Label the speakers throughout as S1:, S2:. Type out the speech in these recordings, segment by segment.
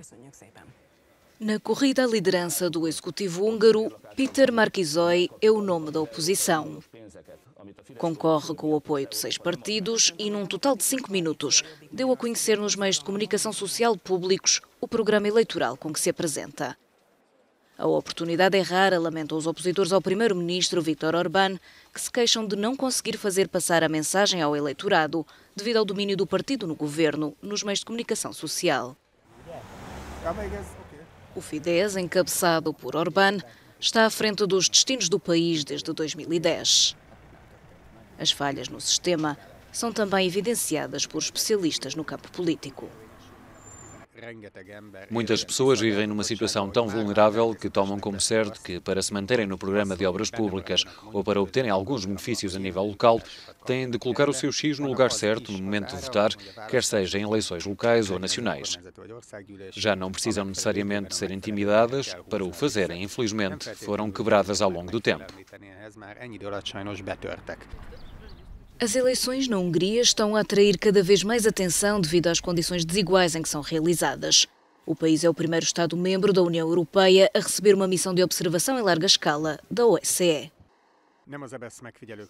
S1: Köszönjük szépen! Na corrida à liderança do executivo húngaro, Peter Marquisoy é o nome da oposição. Concorre com o apoio de seis partidos e, num total de cinco minutos, deu a conhecer nos meios de comunicação social públicos o programa eleitoral com que se apresenta. A oportunidade é rara, lamentam os opositores ao primeiro-ministro Viktor Orbán, que se queixam de não conseguir fazer passar a mensagem ao eleitorado devido ao domínio do partido no governo nos meios de comunicação social. O Fidesz, encabeçado por Orbán, está à frente dos destinos do país desde 2010. As falhas no sistema são também evidenciadas por especialistas no campo político.
S2: Muitas pessoas vivem numa situação tão vulnerável que tomam como certo que, para se manterem no programa de obras públicas ou para obterem alguns benefícios a nível local, têm de colocar o seu X no lugar certo no momento de votar, quer seja em eleições locais ou nacionais. Já não precisam necessariamente ser intimidadas para o fazerem, infelizmente, foram quebradas ao longo do tempo.
S1: As eleições na Hungria estão a atrair cada vez mais atenção devido às condições desiguais em que são realizadas. O país é o primeiro Estado-membro da União Europeia a receber uma missão de observação em larga escala da OSCE.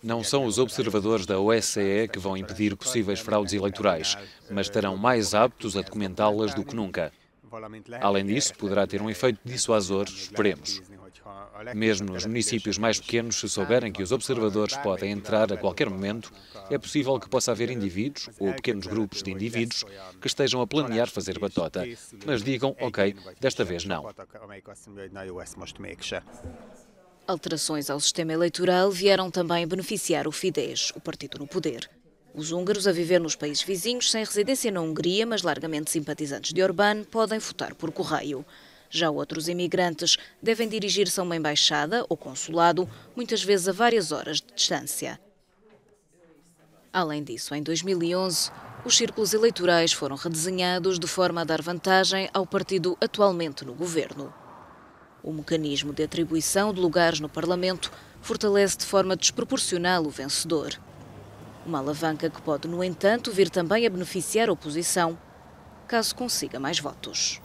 S2: Não são os observadores da OSCE que vão impedir possíveis fraudes eleitorais, mas estarão mais aptos a documentá-las do que nunca. Além disso, poderá ter um efeito dissuasor, esperemos. Mesmo nos municípios mais pequenos, se souberem que os observadores podem entrar a qualquer momento, é possível que possa haver indivíduos ou é pequenos grupos de indivíduos que estejam a planear fazer batota, mas digam, é ok, desta vez não.
S1: Alterações ao sistema eleitoral vieram também beneficiar o Fidesz, o partido no poder. Os húngaros a viver nos países vizinhos, sem residência na Hungria, mas largamente simpatizantes de Orbán, podem votar por correio. Já outros imigrantes devem dirigir-se a uma embaixada ou consulado, muitas vezes a várias horas de distância. Além disso, em 2011, os círculos eleitorais foram redesenhados de forma a dar vantagem ao partido atualmente no governo. O mecanismo de atribuição de lugares no Parlamento fortalece de forma desproporcional o vencedor. Uma alavanca que pode, no entanto, vir também a beneficiar a oposição, caso consiga mais votos.